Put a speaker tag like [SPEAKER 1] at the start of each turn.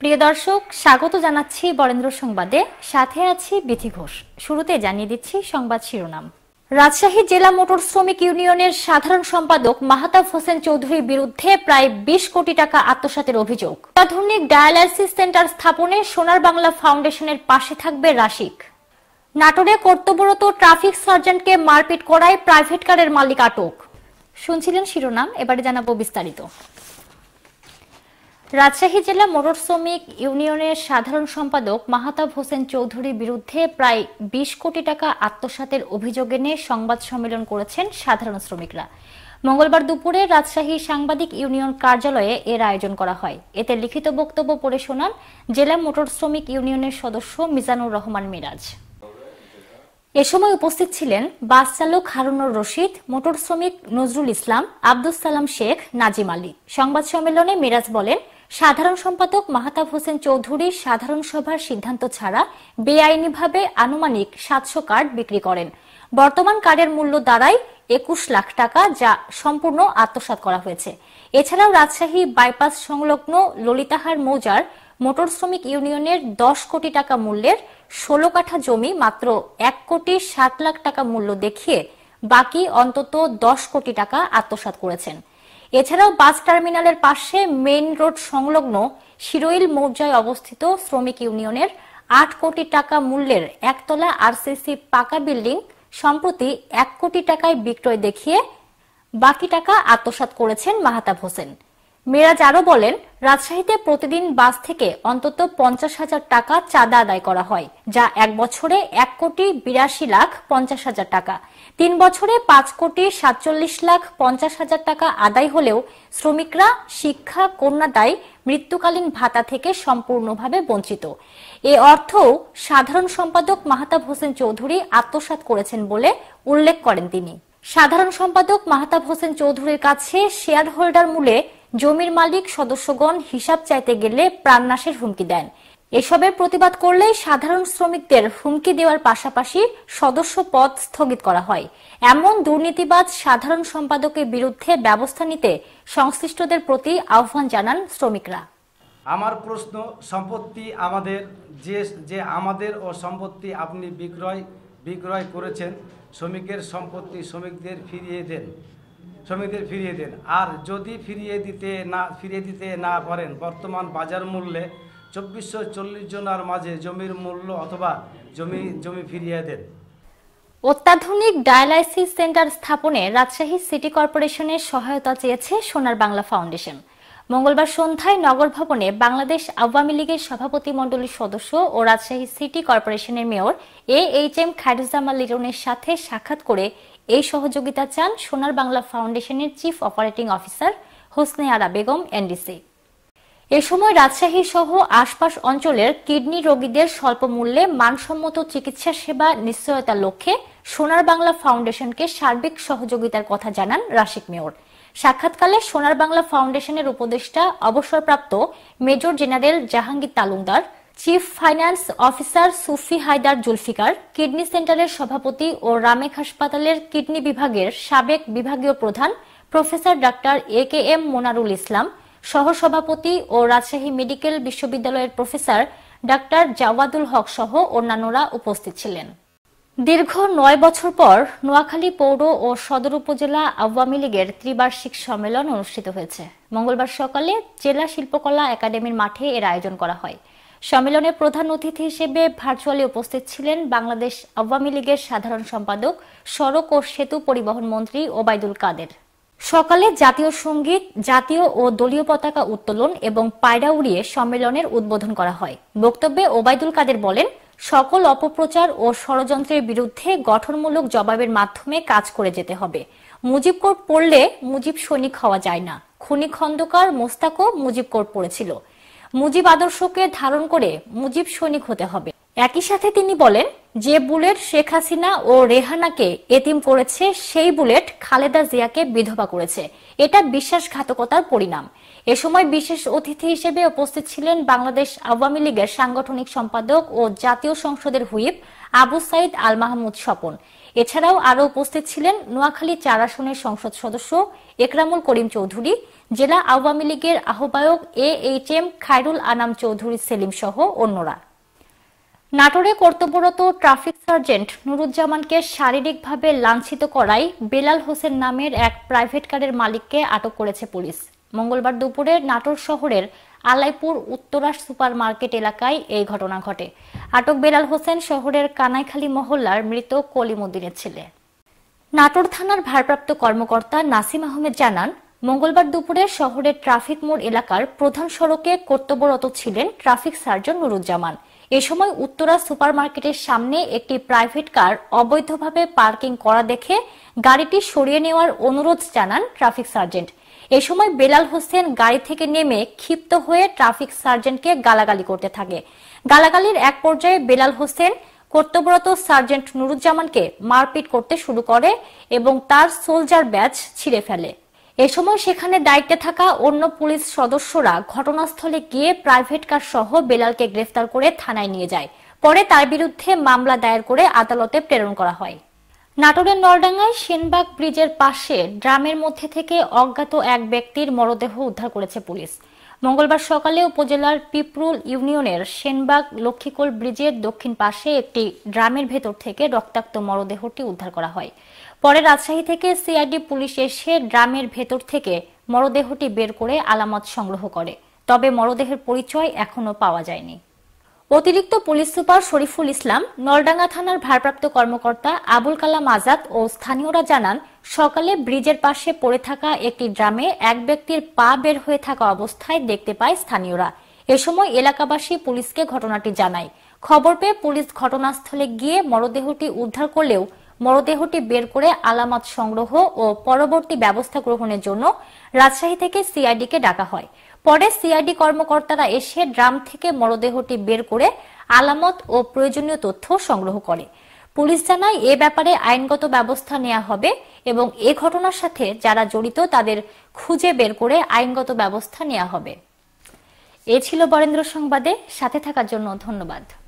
[SPEAKER 1] প্রিয় দর্শক স্বাগত জানাচ্ছি বরেন্দ্র সংবাদে সাথে আছি বিথি ঘোষ শুরুতে জানিয়ে দিচ্ছি সংবাদ শিরোনাম রাজশাহী জেলা মোটর শ্রমিক ইউনিয়নের সাধারণ সম্পাদক মাহতাব হোসেন চৌধুরীর বিরুদ্ধে প্রায় বিশ কোটি টাকা আত্মসাতের অভিযোগ অত্যাধুনিক ডায়ালাইসিস সেন্টার স্থাপনে সোনার বাংলা ফাউন্ডেশনের পাশে থাকবে রাশিক নাটোরে কর্তব্যরত ট্রাফিক সার্জেন্টকে মারপিট করায় প্রাইভেট কারের মালিক আটক শুনছিলেন শিরোনাম এবারে জানাবো বিস্তারিত রাজশাহী জেলা মোটর শ্রমিক ইউনিয়নের সাধারণ সম্পাদক মাহাতাব হোসেন চৌধুরীর বিরুদ্ধে প্রায় বিশ কোটি টাকা আত্মসাতের অভিযোগ এনে সংবাদ সম্মেলন করেছেন সাধারণ শ্রমিকরা মঙ্গলবার দুপুরে রাজশাহী সাংবাদিক ইউনিয়ন কার্যালয়ে এর আয়োজন করা হয় এতে লিখিত বক্তব্য পড়ে শোনান জেলা মোটর শ্রমিক ইউনিয়নের সদস্য মিজানুর রহমান মিরাজ এ সময় উপস্থিত ছিলেন বাস চালক হারুনুর রশিদ মোটর শ্রমিক নজরুল ইসলাম আব্দুল সালাম শেখ নাজিম আলী সংবাদ সম্মেলনে মিরাজ বলেন সাধারণ সম্পাদক মাহতাব হোসেন চৌধুরী সাধারণ সভার সিদ্ধান্ত ছাড়া বেআইনিভাবে আনুমানিক সাতশো কার্ড বিক্রি করেন বর্তমান কার্ডের মূল্য দাঁড়ায় একুশ লাখ টাকা যা সম্পূর্ণ আত্মসাত করা হয়েছে এছাড়াও রাজশাহী বাইপাস সংলগ্ন ললিতাহার মৌজার মোটর শ্রমিক ইউনিয়নের দশ কোটি টাকা মূল্যের ষোলো কাঠা জমি মাত্র এক কোটি ষাট লাখ টাকা মূল্য দেখিয়ে বাকি অন্তত দশ কোটি টাকা আত্মসাত করেছেন এছাড়াও বাস টার্মিনালের পাশে মেইন রোড সংলগ্ন শিরোইল মৌজায় অবস্থিত শ্রমিক ইউনিয়নের আট কোটি টাকা মূল্যের একতলা আরসিসি পাকা বিল্ডিং সম্প্রতি এক কোটি টাকায় বিক্রয় দেখিয়ে বাকি টাকা আত্মসাত করেছেন মাহাতাব হোসেন মেরাজ আরও বলেন রাজশাহীতে প্রতিদিন বাস থেকে অন্তত পঞ্চাশ হাজার টাকা চাঁদা আদায় করা হয় যা এক বছরে এক কোটি বিরাশি লাখ পঞ্চাশ হাজার টাকা তিন বছরে পাঁচ কোটি সাতচল্লিশ লাখ পঞ্চাশ হাজার টাকা আদায় হলেও শ্রমিকরা শিক্ষা কন্যাদায় মৃত্যুকালীন ভাতা থেকে সম্পূর্ণভাবে বঞ্চিত এ অর্থও সাধারণ সম্পাদক মাহতাব হোসেন চৌধুরী আত্মসাত করেছেন বলে উল্লেখ করেন তিনি সাধারণ সম্পাদক মাহতাব হোসেন চৌধুরীর কাছে শেয়ার হোল্ডার মূলে জমির মালিক সদস্যগণ হিসাব চাইতে গেলে প্রাণনাশের হুমকি দেন এসবের প্রতিবাদ করলে সাধারণ শ্রমিকদের হুমকি দেওয়ার পাশাপাশি সদস্য পদ স্থগিত করা হয় এমন দুর্নীতিবাজ সাধারণ সম্পাদকের বিরুদ্ধে ব্যবস্থা নিতে সংশ্লিষ্টদের প্রতি আহ্বান জানান শ্রমিকরা আমার প্রশ্ন সম্পত্তি আমাদের যে যে আমাদের ও সম্পত্তি আপনি বিক্রয় বিক্রয় করেছেন শ্রমিকের সম্পত্তি শ্রমিকদের ফিরিয়ে দেন শ্রমিকদের ফিরিয়ে দেন আর যদি ফিরিয়ে দিতে না ফিরিয়ে দিতে না পারেন বর্তমান বাজার মূল্যে চব্বিশশো চল্লিশ জনার মাঝে জমির মূল্য অথবা জমি জমি ফিরিয়ে দেন অত্যাধুনিক ডায়ালাইসিস সেন্টার স্থাপনে রাজশাহী সিটি কর্পোরেশনের সহায়তা চেয়েছে সোনার বাংলা ফাউন্ডেশন মঙ্গলবার সন্ধ্যায় নগর ভবনে বাংলাদেশ আওয়ামী লীগের সভাপতিমণ্ডলীর সদস্য ও রাজশাহী সিটি কর্পোরেশনের mayor A H M Khairuzzaman লিটনের সাথে সাক্ষাৎ করে এই সহযোগিতা চান সোনার বাংলা ফাউন্ডেশনের chief operating officer Hosne Ara Begum NDC এ সময় রাজশাহী সহ আশপাশ অঞ্চলের কিডনি রোগীদের স্বল্প মূল্যে মানসম্মত চিকিৎসা সেবা নিশ্চয়তার লক্ষ্যে সোনার বাংলা ফাউন্ডেশনকে সার্বিক সহযোগিতার কথা জানান রাশিক মেয়র সাক্ষাৎকালে সোনার বাংলা ফাউন্ডেশনের উপদেষ্টা অবসরপ্রাপ্ত major general Jahangir Talukdar chief finance officer Sufi Haider Zulfikar kidney সেন্টারের সভাপতি ও রামেক হাসপাতালের কিডনি বিভাগের সাবেক বিভাগীয় প্রধান professor doctor A K M Monarul Islam সহসভাপতি ও রাজশাহী মেডিকেল বিশ্ববিদ্যালয়ের প্রফেসর ডাক্তার জাওয়াদুল হক সহ অন্যান্যরা উপস্থিত ছিলেন দীর্ঘ নয় বছর পর নোয়াখালী পৌর ও সদর উপজেলা আওয়ামী লীগের ত্রিবার্ষিক সম্মেলন অনুষ্ঠিত হয়েছে মঙ্গলবার সকালে জেলা শিল্পকলা একাডেমির মাঠে এর আয়োজন করা হয় সম্মেলনে প্রধান অতিথি হিসেবে ভার্চুয়ালি উপস্থিত ছিলেন বাংলাদেশ আওয়ামী লীগের সাধারণ সম্পাদক সড়ক ও সেতু পরিবহন মন্ত্রী ওবায়দুল কাদের সকালে জাতীয় সঙ্গীত জাতীয় ও দলীয় পতাকা উত্তোলন এবং পায়রা উড়িয়ে সম্মেলনের উদ্বোধন করা হয় বক্তব্যে ওবায়দুল কাদের বলেন সকল অপপ্রচার ও ষড়যন্ত্রের বিরুদ্ধে গঠনমূলক জবাবের মাধ্যমে কাজ করে যেতে হবে মুজিব কোর্ট পড়লে মুজিব সৈনিক হওয়া যায় না খুনি খন্দকার মোস্তাকও মুজিব কোর্ট পড়েছিল মুজিব আদর্শকে ধারণ করে মুজিব সৈনিক হতে হবে একই সাথে তিনি বলেন যে বুলেট শেখ হাসিনা ও রেহানাকে এতিম করেছে সেই বুলেট খালেদা জিয়াকে বিধবা করেছে এটা বিশ্বাসঘাতকতার পরিণাম এ সময় বিশেষ অতিথি হিসেবে উপস্থিত ছিলেন বাংলাদেশ আওয়ামী লীগের সাংগঠনিক সম্পাদক ও জাতীয় সংসদের হুইপ আবু সাইদ আল মাহমুদ স্বপন এছাড়াও আরও উপস্থিত ছিলেন নোয়াখালী চার আসনের সংসদ সদস্য একরামুল করিম চৌধুরী জেলা আওয়ামী লীগের আহ্বায়ক A H M Khairul Anam Chowdhury Selim সহ অন্যরা নাটোরে কর্তব্যরত ট্রাফিক সার্জেন্ট নুরুজ্জামানকে শারীরিকভাবে লাঞ্ছিত করায় বেলাল হোসেন নামের এক প্রাইভেট কারের মালিককে আটক করেছে পুলিশ মঙ্গলবার দুপুরে নাটোর শহরের আলাইপুর উত্তরাশ সুপার মার্কেট এলাকায় এই ঘটনা ঘটে আটক বেলাল হোসেন শহরের কানাইখালী মহল্লার মৃত কলিমুদ্দিনের ছেলে নাটোর থানার ভারপ্রাপ্ত কর্মকর্তা নাসিম আহমেদ জানান মঙ্গলবার দুপুরে শহরের ট্রাফিক মোড় এলাকার প্রধান সড়কে কর্তব্যরত ছিলেন ট্রাফিক সার্জন নুরুজ্জামান এ সময় উত্তরা সুপারমার্কেটের সামনে একটি প্রাইভেট কার অবৈধভাবে পার্কিং করা দেখে গাড়িটি সরিয়ে নেওয়ার অনুরোধ জানান ট্রাফিক সার্জেন্ট এ সময় বেলাল হোসেন গাড়ি থেকে নেমে ক্ষিপ্ত হয়ে ট্রাফিক সার্জেন্টকে গালাগালি করতে থাকে গালাগালির এক পর্যায়ে বেলাল হোসেন কর্তব্যরত সার্জেন্ট নুরুজ্জামানকে মারপিট করতে শুরু করে এবং তার সোলজার ব্যাচ ছিঁড়ে ফেলে এ সময় সেখানে দায়িত্বে থাকা অন্য পুলিশ সদস্যরা ঘটনাস্থলে গিয়ে প্রাইভেট কার সহ বেলালকে গ্রেফতার করে থানায় নিয়ে যায় পরে তার বিরুদ্ধে মামলা দায়ের করে আদালতে প্রেরণ করা হয় নাটোরের নলডাঙ্গায় সেনবাগ ব্রিজের পাশে ড্রামের মধ্যে থেকে অজ্ঞাত এক ব্যক্তির মরদেহ উদ্ধার করেছে পুলিশ মঙ্গলবার সকালে উপজেলার পিপরুল ইউনিয়নের সেনবাগ লক্ষ্মীকোল ব্রিজের দক্ষিণ পাশে একটি ড্রামের ভেতর থেকে রক্তাক্ত মরদেহটি উদ্ধার করা হয় পরে রাজশাহী থেকে সিআইডি পুলিশ এসে ড্রামের ভেতর থেকে মরদেহটি বের করে আলামত সংগ্রহ করে তবে মরদেহের পরিচয় এখনও পাওয়া যায়নি অতিরিক্ত পুলিশ সুপার শরীফুল ইসলাম নলডাঙ্গা থানার ভারপ্রাপ্ত কর্মকর্তা আবুল কালাম আজাদ ও স্থানীয়রা জানান সকালে ব্রিজের পাশে পড়ে থাকা একটি ড্রামে এক ব্যক্তির পা বের হয়ে থাকা অবস্থায় দেখতে পায় স্থানীয়রা এ সময় এলাকাবাসী পুলিশকে ঘটনাটি জানায় খবর পেয়ে পুলিশ ঘটনাস্থলে গিয়ে মরদেহটি উদ্ধার করলেও মরদেহটি বের করে আলামত সংগ্রহ ও পরবর্তী ব্যবস্থা গ্রহণের জন্য রাজশাহী থেকে সিআইডিকে ডাকা হয় পরে সিআইডি কর্মকর্তারা এসে ড্রাম থেকে মরদেহটি বের করে আলামত ও প্রয়োজনীয় তথ্য সংগ্রহ করে পুলিশ জানায় এ ব্যাপারে আইনগত ব্যবস্থা নেওয়া হবে এবং এ ঘটনার সাথে যারা জড়িত তাদের খুঁজে বের করে আইনগত ব্যবস্থা নেওয়া হবে এ ছিল বরেন্দ্র সংবাদে সাথে থাকার জন্য ধন্যবাদ